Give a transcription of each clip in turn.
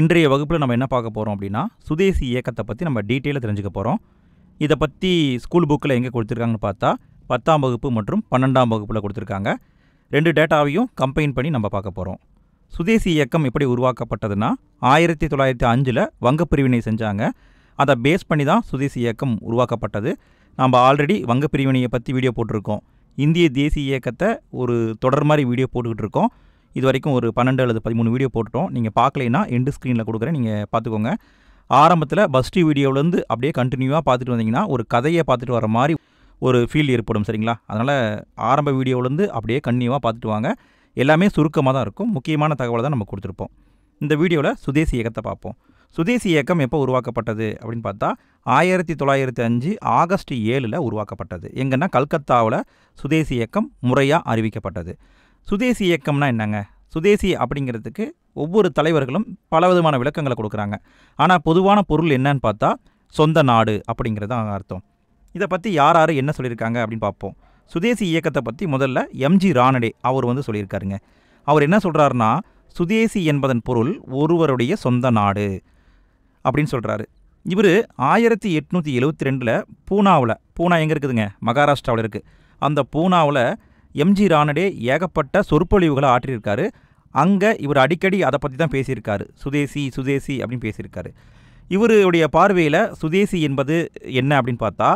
இன்றைய வகுப்பில் நம்ம என்ன பார்க்க போகிறோம் அப்படின்னா சுதேசி இயக்கத்தை பற்றி நம்ம டீட்டெயிலாக தெரிஞ்சுக்க போகிறோம் இதை பற்றி ஸ்கூல் புக்கில் எங்கே கொடுத்துருக்காங்கன்னு பார்த்தா பத்தாம் வகுப்பு மற்றும் பன்னெண்டாம் வகுப்பில் கொடுத்துருக்காங்க ரெண்டு டேட்டாவையும் கம்பைன் பண்ணி நம்ம பார்க்க போகிறோம் சுதேசி இயக்கம் எப்படி உருவாக்கப்பட்டதுன்னா ஆயிரத்தி தொள்ளாயிரத்தி அஞ்சில் வங்கப்பிரிவினை செஞ்சாங்க அதை பேஸ் பண்ணி தான் சுதேசி இயக்கம் உருவாக்கப்பட்டது நம்ம ஆல்ரெடி வங்கப்பிரிவினையை பற்றி வீடியோ போட்டிருக்கோம் இந்திய தேசிய இயக்கத்தை ஒரு தொடர் மாதிரி வீடியோ போட்டுக்கிட்டு இருக்கோம் இது வரைக்கும் ஒரு பன்னெண்டு அல்லது பதிமூணு வீடியோ போட்டுட்டோம் நீங்கள் பார்க்கலைன்னா எண்டு ஸ்க்ரீனில் கொடுக்குறேன் நீங்கள் பார்த்துக்கோங்க ஆரம்பத்தில் பஸ்டி வீடியோவிலேருந்து அப்படியே கண்டினியூவாக பார்த்துட்டு வந்தீங்கன்னா ஒரு கதையை பார்த்துட்டு வர மாதிரி ஒரு ஃபீல் ஏற்படும் சரிங்களா அதனால் ஆரம்ப வீடியோவிலேருந்து அப்படியே கண்டினியூவாக பார்த்துட்டு வாங்க எல்லாமே சுருக்கமாக தான் இருக்கும் முக்கியமான தகவலை தான் நம்ம கொடுத்துருப்போம் இந்த வீடியோவில் சுதேசி இயக்கத்தை பார்ப்போம் சுதேசி இயக்கம் எப்போ உருவாக்கப்பட்டது அப்படின்னு பார்த்தா ஆயிரத்தி தொள்ளாயிரத்தி அஞ்சு ஆகஸ்ட் ஏழில் உருவாக்கப்பட்டது எங்கன்னா கல்கத்தாவில் சுதேசி இயக்கம் முறையாக அறிவிக்கப்பட்டது சுதேசி இயக்கம்னா என்னங்க சுதேசி அப்படிங்கிறதுக்கு ஒவ்வொரு தலைவர்களும் பல விதமான விளக்கங்களை கொடுக்குறாங்க ஆனால் பொதுவான பொருள் என்னன்னு பார்த்தா சொந்த நாடு அப்படிங்கிறது அர்த்தம் இதை பற்றி யார் யார் என்ன சொல்லியிருக்காங்க அப்படின்னு பார்ப்போம் சுதேசி இயக்கத்தை பற்றி முதல்ல எம்ஜி ராணடே அவர் வந்து சொல்லியிருக்காருங்க அவர் என்ன சொல்கிறாருன்னா சுதேசி என்பதன் பொருள் ஒருவருடைய சொந்த நாடு அப்படின்னு சொல்கிறாரு இவர் ஆயிரத்தி எட்நூற்றி எழுபத்தி ரெண்டில் பூனாவில் பூனா எங்கே இருக்குதுங்க மகாராஷ்டிராவில் இருக்குது அந்த பூனாவில் எம்ஜி ரானடே ஏகப்பட்ட சொற்பொழிவுகளை ஆற்றியிருக்காரு அங்கே இவர் அடிக்கடி அதை பற்றி தான் பேசியிருக்காரு சுதேசி சுதேசி அப்படின்னு பேசியிருக்காரு இவருடைய பார்வையில் சுதேசி என்பது என்ன அப்படின்னு பார்த்தா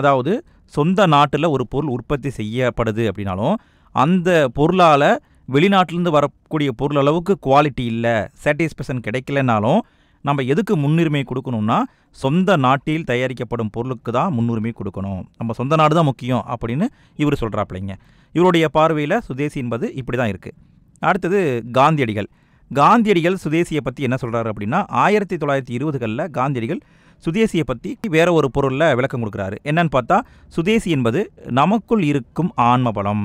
அதாவது சொந்த நாட்டில் ஒரு பொருள் உற்பத்தி செய்யப்படுது அப்படின்னாலும் அந்த பொருளால் வெளிநாட்டிலேருந்து வரக்கூடிய பொருள் அளவுக்கு குவாலிட்டி இல்லை சாட்டிஸ்ஃபேக்ஷன் கிடைக்கலனாலும் நம்ம எதுக்கு முன்னுரிமை கொடுக்கணும்னா சொந்த நாட்டில் தயாரிக்கப்படும் பொருளுக்கு தான் முன்னுரிமை கொடுக்கணும் நம்ம சொந்த நாடு தான் முக்கியம் அப்படின்னு இவர் சொல்கிறாப்பிள்ளைங்க இவருடைய பார்வையில் சுதேசி என்பது இப்படி தான் இருக்குது அடுத்தது காந்தியடிகள் காந்தியடிகள் சுதேசியை பற்றி என்ன சொல்கிறாரு அப்படின்னா ஆயிரத்தி தொள்ளாயிரத்தி இருபதுகளில் காந்தியடிகள் சுதேசியை பற்றி வேற ஒரு பொருளில் விளக்கம் கொடுக்குறாரு என்னன்னு பார்த்தா சுதேசி என்பது நமக்குள் இருக்கும் ஆன்ம பலம்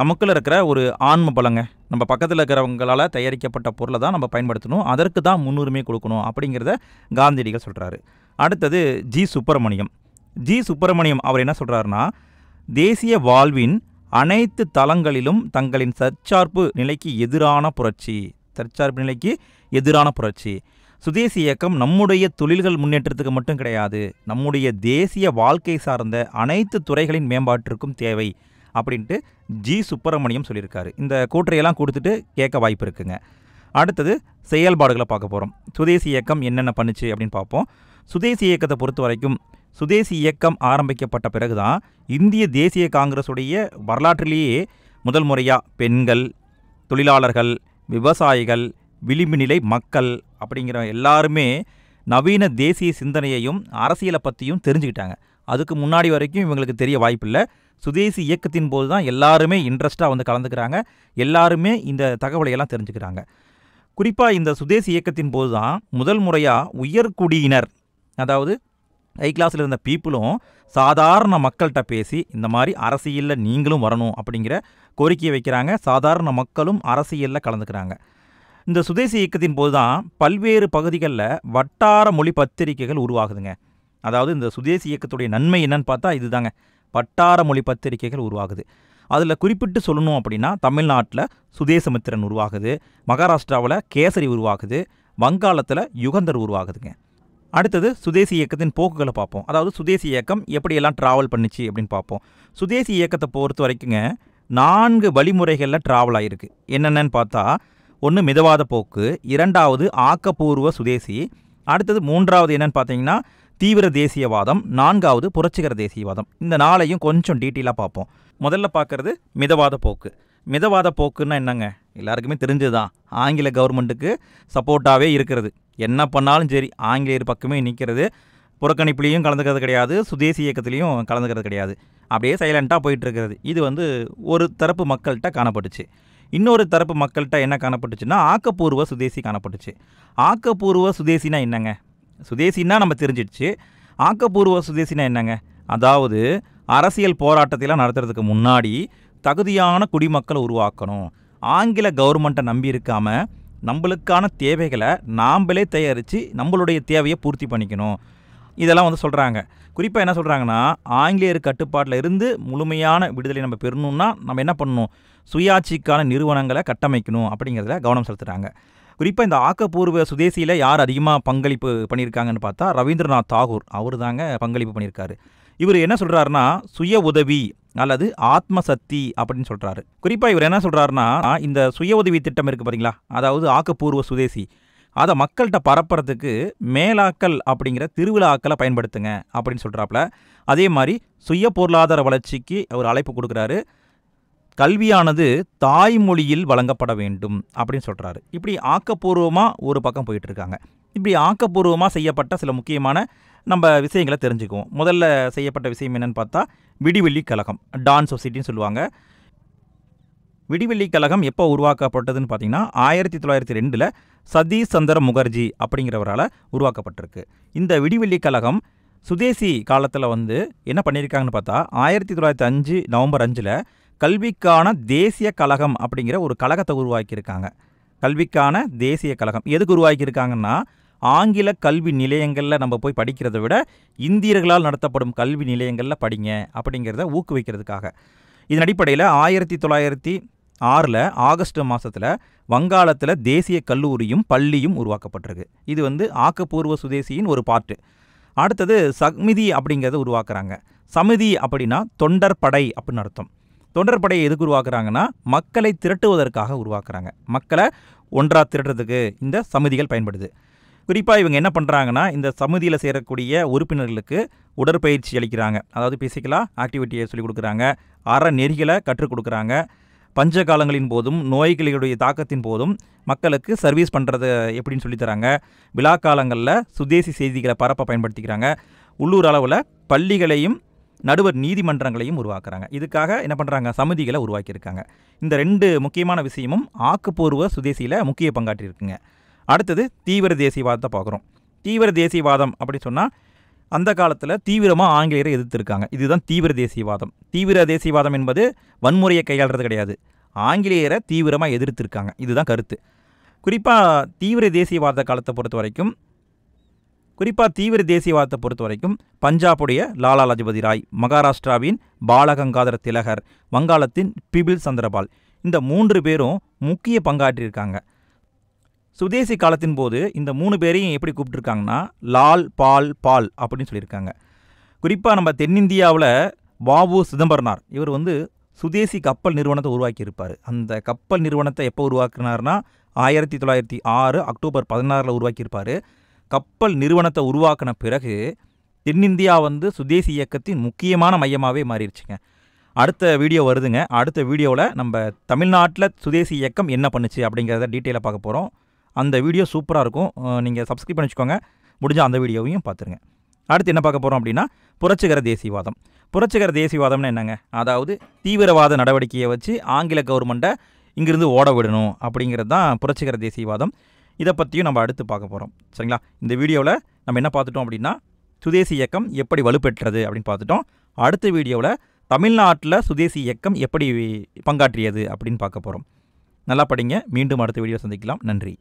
நமக்குள்ள இருக்கிற ஒரு ஆன்ம பலங்க நம்ம பக்கத்தில் இருக்கிறவங்களால் தயாரிக்கப்பட்ட பொருளை தான் நம்ம பயன்படுத்தணும் அதற்கு தான் முன்னுரிமை கொடுக்கணும் அப்படிங்கிறத காந்தியடிகள் சொல்கிறாரு அடுத்தது ஜி சுப்பிரமணியம் ஜி சுப்பிரமணியம் அவர் என்ன சொல்கிறாருன்னா தேசிய வாழ்வின் அனைத்து தளங்களிலும் தங்களின் தற்சார்பு நிலைக்கு எதிரான புரட்சி தற்சார்பு நிலைக்கு எதிரான புரட்சி சுதேசி இயக்கம் நம்முடைய தொழில்கள் முன்னேற்றத்துக்கு மட்டும் கிடையாது நம்முடைய தேசிய வாழ்க்கை சார்ந்த அனைத்து துறைகளின் மேம்பாட்டிற்கும் தேவை அப்படின்ட்டு ஜி சுப்பிரமணியம் சொல்லியிருக்காரு இந்த கூற்றையெல்லாம் கொடுத்துட்டு கேட்க வாய்ப்பு இருக்குங்க அடுத்தது செயல்பாடுகளை பார்க்க போகிறோம் சுதேசி இயக்கம் என்னென்ன பண்ணுச்சு அப்படின்னு பார்ப்போம் சுதேசி இயக்கத்தை பொறுத்த வரைக்கும் சுதேசி இயக்கம் ஆரம்பிக்கப்பட்ட பிறகு தான் இந்திய தேசிய காங்கிரஸுடைய வரலாற்றிலேயே முதல் முறையாக பெண்கள் தொழிலாளர்கள் விவசாயிகள் விளிம்பு நிலை மக்கள் அப்படிங்கிற எல்லாருமே நவீன தேசிய சிந்தனையையும் அரசியலை பற்றியும் தெரிஞ்சுக்கிட்டாங்க அதுக்கு முன்னாடி வரைக்கும் இவங்களுக்கு தெரிய வாய்ப்பில்லை சுதேசி இயக்கத்தின் போது தான் எல்லாருமே இன்ட்ரெஸ்ட்டாக வந்து கலந்துக்கிறாங்க எல்லாருமே இந்த தகவலை எல்லாம் தெரிஞ்சுக்கிறாங்க குறிப்பாக இந்த சுதேசி இயக்கத்தின் போது தான் முதல் முறையாக உயர்குடியினர் அதாவது ஐ கிளாஸில் இருந்த பீப்புளும் சாதாரண மக்கள்கிட்ட பேசி இந்த மாதிரி அரசியலில் நீங்களும் வரணும் அப்படிங்கிற கோரிக்கையை வைக்கிறாங்க சாதாரண மக்களும் அரசியலில் கலந்துக்கிறாங்க இந்த சுதேசி இயக்கத்தின் போது தான் பல்வேறு பகுதிகளில் வட்டார மொழி பத்திரிகைகள் உருவாகுதுங்க அதாவது இந்த சுதேசி இயக்கத்துடைய நன்மை என்னன்னு பார்த்தா இதுதாங்க வட்டார மொழி பத்திரிகைகள் உருவாகுது அதில் குறிப்பிட்டு சொல்லணும் அப்படின்னா தமிழ்நாட்டில் சுதேசமித்திரன் உருவாகுது மகாராஷ்டிராவில் கேசரி உருவாகுது வங்காளத்தில் யுகந்தர் உருவாகுதுங்க அடுத்தது சுதேசி இயக்கத்தின் போக்குகளை பார்ப்போம் அதாவது சுதேசி இயக்கம் எப்படியெல்லாம் ட்ராவல் பண்ணிச்சு அப்படின்னு பார்ப்போம் சுதேசி இயக்கத்தை பொறுத்த வரைக்குங்க நான்கு வழிமுறைகளில் ட்ராவல் ஆகிருக்கு என்னென்னு பார்த்தா ஒன்று மிதவாத போக்கு இரண்டாவது ஆக்கப்பூர்வ சுதேசி அடுத்தது மூன்றாவது என்னென்னு பார்த்தீங்கன்னா தீவிர தேசியவாதம் நான்காவது புரட்சிகர தேசியவாதம் இந்த நாளையும் கொஞ்சம் டீட்டெயிலாக பார்ப்போம் முதல்ல பார்க்குறது மிதவாத போக்கு மிதவாத போக்குன்னா என்னங்க எல்லாருக்குமே தெரிஞ்சது தான் ஆங்கில கவர்மெண்ட்டுக்கு சப்போர்ட்டாகவே இருக்கிறது என்ன பண்ணாலும் சரி ஆங்கிலேயர் பக்கமே நிற்கிறது புறக்கணிப்புலேயும் கலந்துக்கிறது கிடையாது சுதேசி இயக்கத்துலேயும் கலந்துக்கிறது கிடையாது அப்படியே சைலண்ட்டாக போயிட்டுருக்கிறது இது வந்து ஒரு தரப்பு மக்கள்கிட்ட காணப்பட்டுச்சு இன்னொரு தரப்பு மக்கள்கிட்ட என்ன காணப்பட்டுச்சுன்னா ஆக்கப்பூர்வ சுதேசி காணப்பட்டுச்சு ஆக்கப்பூர்வ சுதேசினா என்னங்க சுதேசின்னா நம்ம தெரிஞ்சிடுச்சு ஆக்கப்பூர்வ சுதேசினா என்னங்க அதாவது அரசியல் போராட்டத்தெல்லாம் நடத்துறதுக்கு முன்னாடி தகுதியான குடிமக்களை உருவாக்கணும் ஆங்கில கவர்மெண்ட்டை நம்பி இருக்காமல் நம்மளுக்கான தேவைகளை நாம்பளே தயாரித்து நம்மளுடைய தேவையை பூர்த்தி பண்ணிக்கணும் இதெல்லாம் வந்து சொல்கிறாங்க குறிப்பாக என்ன சொல்கிறாங்கன்னா ஆங்கிலேயர் கட்டுப்பாட்டில் இருந்து முழுமையான விடுதலை நம்ம பெறணும்னா நம்ம என்ன பண்ணணும் சுயாட்சிக்கான நிறுவனங்களை கட்டமைக்கணும் அப்படிங்கிறதுல கவனம் செலுத்துகிறாங்க குறிப்பாக இந்த ஆக்கப்பூர்வ சுதேசியில் யார் அதிகமாக பங்களிப்பு பண்ணியிருக்காங்கன்னு பார்த்தா ரவீந்திரநாத் தாகூர் அவர் தாங்க பங்களிப்பு பண்ணியிருக்காரு இவர் என்ன சொல்கிறாருன்னா சுய உதவி அல்லது ஆத்ம சக்தி அப்படின்னு சொல்கிறாரு குறிப்பாக இவர் என்ன சொல்கிறாருன்னா இந்த சுய உதவி திட்டம் இருக்குது பார்த்தீங்களா அதாவது ஆக்கப்பூர்வ சுதேசி அதை மக்கள்கிட்ட பரப்புறதுக்கு மேலாக்கல் அப்படிங்கிற திருவிழாக்களை பயன்படுத்துங்க அப்படின்னு சொல்கிறாப்புல அதே மாதிரி சுய பொருளாதார வளர்ச்சிக்கு அவர் அழைப்பு கொடுக்குறாரு கல்வியானது தாய்மொழியில் வழங்கப்பட வேண்டும் அப்படின்னு சொல்கிறாரு இப்படி ஆக்கப்பூர்வமாக ஒரு பக்கம் போயிட்டுருக்காங்க இப்படி ஆக்கப்பூர்வமாக செய்யப்பட்ட சில முக்கியமான நம்ம விஷயங்களை தெரிஞ்சுக்குவோம் முதல்ல செய்யப்பட்ட விஷயம் என்னென்னு பார்த்தா விடிவெள்ளி கழகம் டான் சொசைட்டின்னு சொல்லுவாங்க விடிவெள்ளி கழகம் எப்போ உருவாக்கப்பட்டதுன்னு பார்த்தீங்கன்னா ஆயிரத்தி தொள்ளாயிரத்தி ரெண்டில் சதீஷ் சந்திர முகர்ஜி அப்படிங்கிறவரால் உருவாக்கப்பட்டிருக்கு இந்த விடிவெள்ளி கழகம் சுதேசி காலத்தில் வந்து என்ன பண்ணியிருக்காங்கன்னு பார்த்தா ஆயிரத்தி தொள்ளாயிரத்தி அஞ்சு நவம்பர் அஞ்சில் கல்விக்கான தேசிய கழகம் அப்படிங்கிற ஒரு கழகத்தை உருவாக்கியிருக்காங்க கல்விக்கான தேசிய கழகம் எதுக்கு உருவாக்கியிருக்காங்கன்னா ஆங்கில கல்வி நிலையங்களில் நம்ம போய் படிக்கிறத விட இந்தியர்களால் நடத்தப்படும் கல்வி நிலையங்களில் படிங்க அப்படிங்கிறத ஊக்குவிக்கிறதுக்காக இதன் அடிப்படையில் ஆயிரத்தி தொள்ளாயிரத்தி ஆறில் ஆகஸ்ட் மாதத்தில் வங்காளத்தில் தேசிய கல்லூரியும் பள்ளியும் உருவாக்கப்பட்டிருக்கு இது வந்து ஆக்கப்பூர்வ சுதேசியின் ஒரு பாட்டு அடுத்தது சமிதி அப்படிங்கிறத உருவாக்குறாங்க சமிதி அப்படின்னா தொண்டர் படை அப்படின்னு அர்த்தம் தொண்டர்படையை எதுக்கு உருவாக்குறாங்கன்னா மக்களை திரட்டுவதற்காக உருவாக்குறாங்க மக்களை ஒன்றாக திரட்டுறதுக்கு இந்த சமிதிகள் பயன்படுது குறிப்பாக இவங்க என்ன பண்ணுறாங்கன்னா இந்த சமுதியில் சேரக்கூடிய உறுப்பினர்களுக்கு உடற்பயிற்சி அளிக்கிறாங்க அதாவது பிசிக்கலாக ஆக்டிவிட்டியை சொல்லிக் கொடுக்குறாங்க அற நெறிகளை கற்றுக் கொடுக்குறாங்க பஞ்ச காலங்களின் போதும் நோய்களுடைய தாக்கத்தின் போதும் மக்களுக்கு சர்வீஸ் பண்ணுறது எப்படின்னு சொல்லித்தராங்க விழா காலங்களில் சுதேசி செய்திகளை பரப்ப பயன்படுத்திக்கிறாங்க உள்ளூர் அளவில் பள்ளிகளையும் நடுவர் நீதிமன்றங்களையும் உருவாக்குறாங்க இதுக்காக என்ன பண்ணுறாங்க சமிதிகளை உருவாக்கியிருக்காங்க இந்த ரெண்டு முக்கியமான விஷயமும் ஆக்கப்பூர்வ சுதேசியில் முக்கிய பங்காற்றிருக்குங்க அடுத்தது தீவிர தேசியவாதத்தை பார்க்குறோம் தீவிர தேசியவாதம் அப்படி சொன்னால் அந்த காலத்தில் தீவிரமாக ஆங்கிலேயரை எதிர்த்திருக்காங்க இதுதான் தீவிர தேசியவாதம் தீவிர தேசியவாதம் என்பது வன்முறையை கையாளுறது கிடையாது ஆங்கிலேயரை தீவிரமாக எதிர்த்திருக்காங்க இதுதான் கருத்து குறிப்பாக தீவிர தேசியவாத காலத்தை பொறுத்த வரைக்கும் குறிப்பாக தீவிர தேசியவாதத்தை பொறுத்த வரைக்கும் பஞ்சாபுடைய லாலா லஜபதி ராய் மகாராஷ்டிராவின் பாலகங்காதர திலகர் வங்காளத்தின் பிபில் சந்திரபால் இந்த மூன்று பேரும் முக்கிய பங்காற்றியிருக்காங்க சுதேசி காலத்தின் போது இந்த மூணு பேரையும் எப்படி கூப்பிட்டுருக்காங்கன்னா லால் பால் பால் அப்படின்னு சொல்லியிருக்காங்க குறிப்பாக நம்ம தென்னிந்தியாவில் பாபு சிதம்பரனார் இவர் வந்து சுதேசி கப்பல் நிறுவனத்தை உருவாக்கியிருப்பார் அந்த கப்பல் நிறுவனத்தை எப்போ உருவாக்குனார்னா ஆயிரத்தி தொள்ளாயிரத்தி ஆறு அக்டோபர் பதினாறில் உருவாக்கியிருப்பார் கப்பல் நிறுவனத்தை உருவாக்கின பிறகு தென்னிந்தியா வந்து சுதேசி இயக்கத்தின் முக்கியமான மையமாகவே மாறிடுச்சுங்க அடுத்த வீடியோ வருதுங்க அடுத்த வீடியோவில் நம்ம தமிழ்நாட்டில் சுதேசி இயக்கம் என்ன பண்ணுச்சு அப்படிங்கிறத டீட்டெயிலாக பார்க்க போகிறோம் அந்த வீடியோ சூப்பராக இருக்கும் நீங்கள் சப்ஸ்கிரைப் பண்ணி வச்சுக்கோங்க முடிஞ்ச அந்த வீடியோவையும் பார்த்துருங்க அடுத்து என்ன பார்க்க போகிறோம் அப்படின்னா புரட்சிகர தேசியவாதம் புரட்சிகர தேசியவாதம்னு என்னங்க அதாவது தீவிரவாத நடவடிக்கையை வச்சு ஆங்கில கவர்மெண்ட்டை இங்கிருந்து ஓட விடணும் அப்படிங்கிறது தான் புரட்சிகர தேசியவாதம் இதை பற்றியும் நம்ம அடுத்து பார்க்க போகிறோம் சரிங்களா இந்த வீடியோவில் நம்ம என்ன பார்த்துட்டோம் அப்படின்னா சுதேசி இயக்கம் எப்படி வலுப்பெற்றது அப்படின்னு பார்த்துட்டோம் அடுத்த வீடியோவில் தமிழ்நாட்டில் சுதேசி இயக்கம் எப்படி பங்காற்றியது அப்படின்னு பார்க்க போகிறோம் நல்லா படிங்க மீண்டும் அடுத்த வீடியோ சந்திக்கலாம் நன்றி